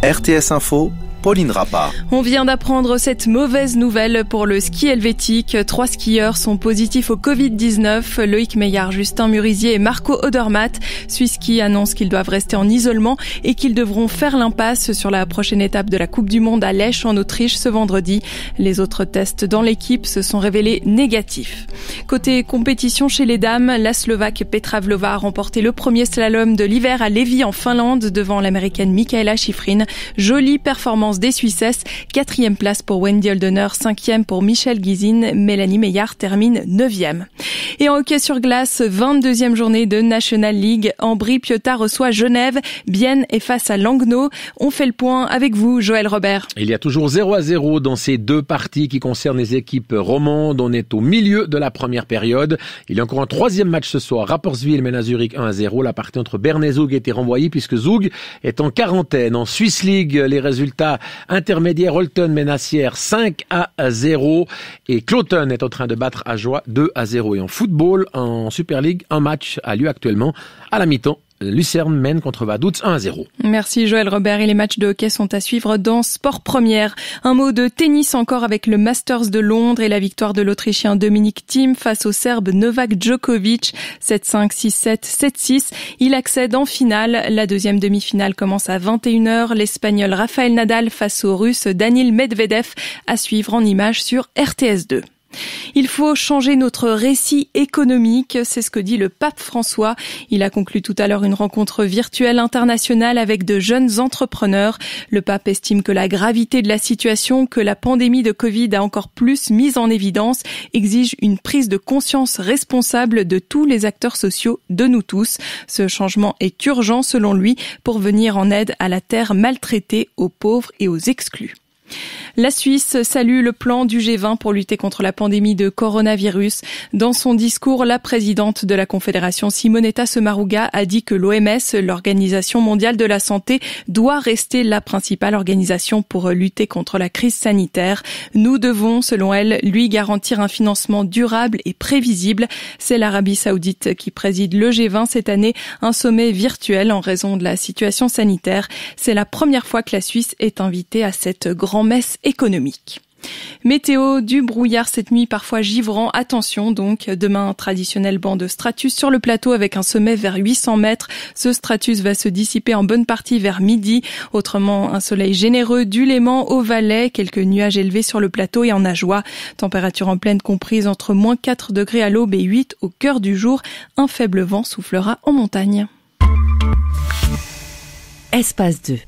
RTS Info, Pauline Rappa. On vient d'apprendre cette mauvaise nouvelle pour le ski helvétique. Trois skieurs sont positifs au Covid-19. Loïc Meillard, Justin Murisier et Marco Odermatt. Suisse-Ski annonce qu'ils doivent rester en isolement et qu'ils devront faire l'impasse sur la prochaine étape de la Coupe du Monde à Lèche en Autriche ce vendredi. Les autres tests dans l'équipe se sont révélés négatifs. Côté compétition chez les dames, la Slovaque Petra Vlova a remporté le premier slalom de l'hiver à Lévis en Finlande devant l'américaine Michaela Schifrin. Jolie performance des Suissesses. Quatrième place pour Wendy Holdener, cinquième pour Michel Guizine, Mélanie Meillard termine neuvième. Et en hockey sur glace, 22e journée de National League. Ambry Piotta reçoit Genève, Bienne est face à Langnau. On fait le point avec vous, Joël Robert. Il y a toujours 0 à 0 dans ces deux parties qui concernent les équipes romandes. On est au milieu de la première période. Il y a encore un troisième match ce soir. rapportsville mène Zurich 1 à 0. La partie entre bernays et a été renvoyée puisque Zoug est en quarantaine. En Swiss League, les résultats intermédiaire. Holton Ménassière 5 à 0 et Cloton est en train de battre à joie 2 à 0. Et en football, en Super League, un match a lieu actuellement à la mi-temps Lucerne mène contre Vaduz 1 0. Merci Joël Robert et les matchs de hockey sont à suivre dans Sport Première. Un mot de tennis encore avec le Masters de Londres et la victoire de l'Autrichien Dominique Thiem face au Serbe Novak Djokovic 7-5, 6-7, 7-6. Il accède en finale. La deuxième demi-finale commence à 21h. L'Espagnol Rafael Nadal face au Russe Daniel Medvedev à suivre en images sur RTS2. Il faut changer notre récit économique, c'est ce que dit le pape François. Il a conclu tout à l'heure une rencontre virtuelle internationale avec de jeunes entrepreneurs. Le pape estime que la gravité de la situation que la pandémie de Covid a encore plus mise en évidence exige une prise de conscience responsable de tous les acteurs sociaux, de nous tous. Ce changement est urgent selon lui pour venir en aide à la terre maltraitée, aux pauvres et aux exclus. La Suisse salue le plan du G20 pour lutter contre la pandémie de coronavirus. Dans son discours, la présidente de la Confédération, Simonetta Semaruga, a dit que l'OMS, l'Organisation mondiale de la santé, doit rester la principale organisation pour lutter contre la crise sanitaire. Nous devons, selon elle, lui garantir un financement durable et prévisible. C'est l'Arabie saoudite qui préside le G20 cette année, un sommet virtuel en raison de la situation sanitaire. C'est la première fois que la Suisse est invitée à cette grand-messe économique. Météo, du brouillard cette nuit, parfois givrant. Attention donc, demain, un traditionnel banc de stratus sur le plateau avec un sommet vers 800 mètres. Ce stratus va se dissiper en bonne partie vers midi. Autrement, un soleil généreux du Léman au Valais, quelques nuages élevés sur le plateau et en Ajoie. Température en pleine comprise entre moins 4 degrés à l'aube et 8 au cœur du jour. Un faible vent soufflera en montagne. Espace 2